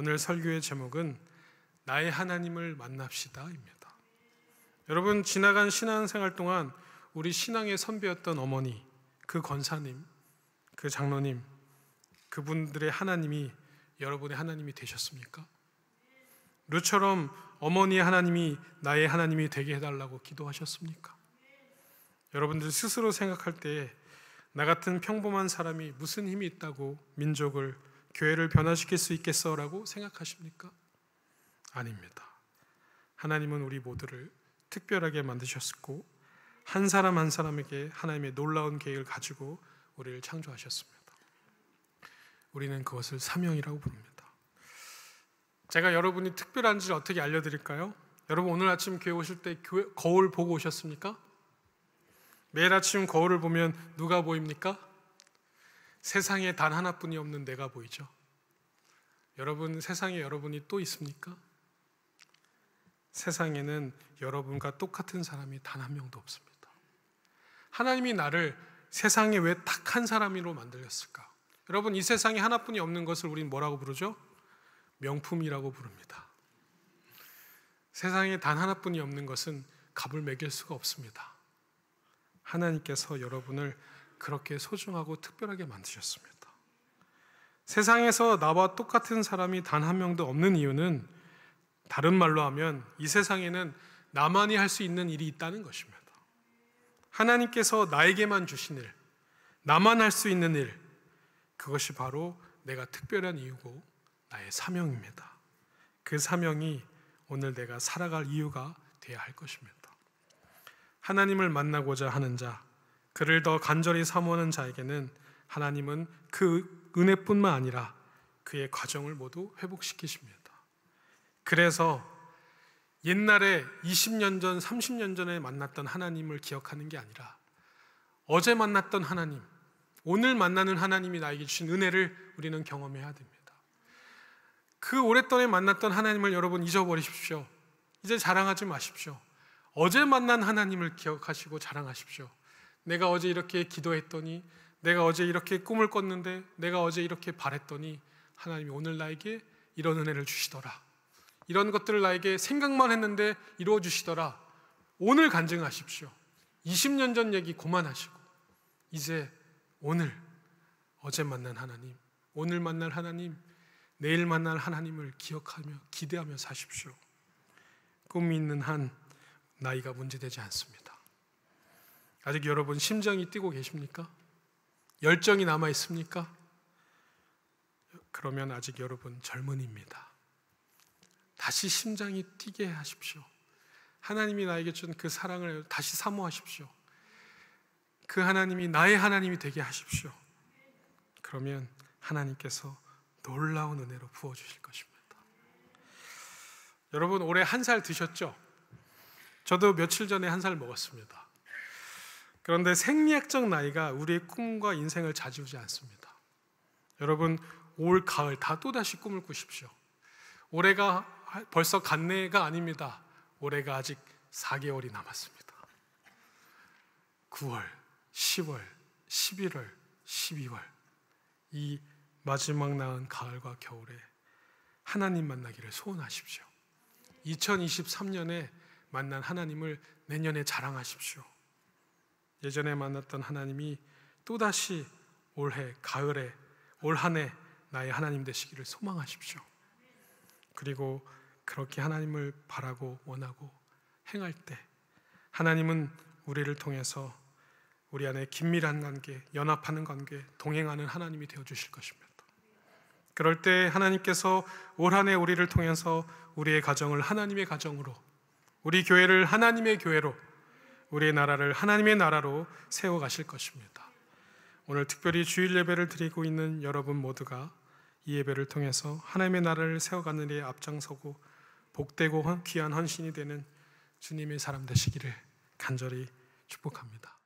오늘 설교의 제목은 나의 하나님을 만납시다입니다. 여러분 지나간 신앙생활 동안 우리 신앙의 선배였던 어머니, 그 권사님, 그 장로님, 그분들의 하나님이 여러분의 하나님이 되셨습니까? 루처럼 어머니의 하나님이 나의 하나님이 되게 해달라고 기도하셨습니까? 여러분들 스스로 생각할 때 나 같은 평범한 사람이 무슨 힘이 있다고 민족을 교회를 변화시킬 수 있겠어라고 생각하십니까? 아닙니다. 하나님은 우리 모두를 특별하게 만드셨고 한 사람 한 사람에게 하나님의 놀라운 계획을 가지고 우리를 창조하셨습니다. 우리는 그것을 사명이라고 부릅니다. 제가 여러분이 특별한지를 어떻게 알려드릴까요? 여러분 오늘 아침 교회 오실 때 교회, 거울 보고 오셨습니까? 매일 아침 거울을 보면 누가 보입니까? 세상에 단 하나뿐이 없는 내가 보이죠. 여러분 세상에 여러분이 또 있습니까? 세상에는 여러분과 똑같은 사람이 단 한 명도 없습니다. 하나님이 나를 세상에 왜 딱 한 사람으로 만들었을까? 여러분 이 세상에 하나뿐이 없는 것을 우리 뭐라고 부르죠? 명품이라고 부릅니다. 세상에 단 하나뿐이 없는 것은 값을 매길 수가 없습니다. 하나님께서 여러분을 그렇게 소중하고 특별하게 만드셨습니다. 세상에서 나와 똑같은 사람이 단 한 명도 없는 이유는 다른 말로 하면 이 세상에는 나만이 할 수 있는 일이 있다는 것입니다. 하나님께서 나에게만 주신 일, 나만 할 수 있는 일, 그것이 바로 내가 특별한 이유고 나의 사명입니다. 그 사명이 오늘 내가 살아갈 이유가 되어야 할 것입니다. 하나님을 만나고자 하는 자, 그를 더 간절히 사모하는 자에게는 하나님은 그 은혜뿐만 아니라 그의 과정을 모두 회복시키십니다. 그래서 옛날에 20년 전, 30년 전에 만났던 하나님을 기억하는 게 아니라 어제 만났던 하나님, 오늘 만나는 하나님이 나에게 주신 은혜를 우리는 경험해야 됩니다. 그 오랫동안 만났던 하나님을 여러분 잊어버리십시오. 이제 자랑하지 마십시오. 어제 만난 하나님을 기억하시고 자랑하십시오. 내가 어제 이렇게 기도했더니 내가 어제 이렇게 꿈을 꿨는데 내가 어제 이렇게 바랬더니 하나님이 오늘 나에게 이런 은혜를 주시더라. 이런 것들을 나에게 생각만 했는데 이루어 주시더라. 오늘 간증하십시오. 20년 전 얘기 그만하시고 이제 오늘 어제 만난 하나님, 오늘 만날 하나님, 내일 만날 하나님을 기억하며 기대하며 사십시오. 꿈이 있는 한 나이가 문제되지 않습니다. 아직 여러분 심장이 뛰고 계십니까? 열정이 남아 있습니까? 그러면 아직 여러분 젊은입니다. 다시 심장이 뛰게 하십시오. 하나님이 나에게 준 그 사랑을 다시 사모하십시오. 그 하나님이 나의 하나님이 되게 하십시오. 그러면 하나님께서 놀라운 은혜로 부어주실 것입니다. 여러분 올해 한 살 드셨죠? 저도 며칠 전에 한 살 먹었습니다. 그런데 생리학적 나이가 우리의 꿈과 인생을 좌지우지 않습니다. 여러분 올 가을 다 또다시 꿈을 꾸십시오. 올해가 벌써 간내가 아닙니다. 올해가 아직 4개월이 남았습니다. 9월, 10월, 11월, 12월 이 마지막 나은 가을과 겨울에 하나님 만나기를 소원하십시오. 2023년에 만난 하나님을 내년에 자랑하십시오. 예전에 만났던 하나님이 또다시 올해 가을에 올 한해 나의 하나님 되시기를 소망하십시오. 그리고 그렇게 하나님을 바라고 원하고 행할 때 하나님은 우리를 통해서 우리 안에 긴밀한 관계, 연합하는 관계, 동행하는 하나님이 되어 주실 것입니다. 그럴 때 하나님께서 올한해 우리를 통해서 우리의 가정을 하나님의 가정으로, 우리 교회를 하나님의 교회로 우리의 나라를 하나님의 나라로 세워가실 것입니다. 오늘 특별히 주일 예배를 드리고 있는 여러분 모두가 이 예배를 통해서 하나님의 나라를 세워가는 일에 앞장서고 복되고 귀한 헌신이 되는 주님의 사람 되시기를 간절히 축복합니다.